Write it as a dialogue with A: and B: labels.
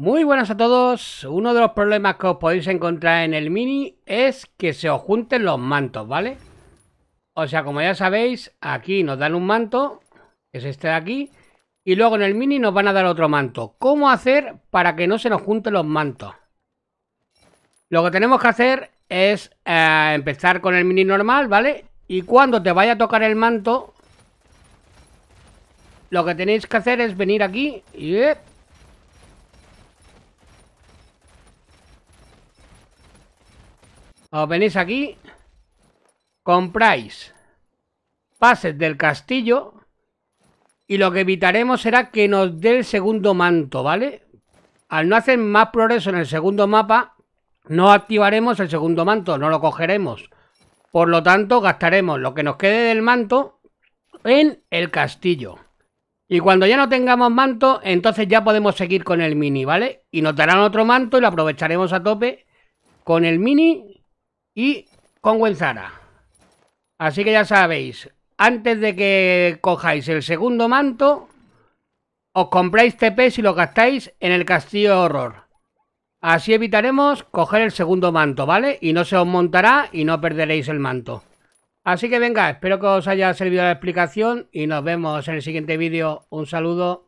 A: Muy buenas a todos. Uno de los problemas que os podéis encontrar en el mini es que se os junten los mantos, ¿vale? O sea, como ya sabéis, aquí nos dan un manto, que es este de aquí, y luego en el mini nos van a dar otro manto. ¿Cómo hacer para que no se nos junten los mantos? Lo que tenemos que hacer es eh, empezar con el mini normal, ¿vale? Y cuando te vaya a tocar el manto, lo que tenéis que hacer es venir aquí y... Eh, Os venís aquí, compráis pases del castillo y lo que evitaremos será que nos dé el segundo manto, ¿vale? Al no hacer más progreso en el segundo mapa, no activaremos el segundo manto, no lo cogeremos. Por lo tanto, gastaremos lo que nos quede del manto en el castillo. Y cuando ya no tengamos manto, entonces ya podemos seguir con el mini, ¿vale? Y nos darán otro manto y lo aprovecharemos a tope con el mini y con Zara. Así que ya sabéis, antes de que cojáis el segundo manto, os compráis TP si lo gastáis en el castillo de horror. Así evitaremos coger el segundo manto, ¿vale? Y no se os montará y no perderéis el manto. Así que venga, espero que os haya servido la explicación y nos vemos en el siguiente vídeo. Un saludo.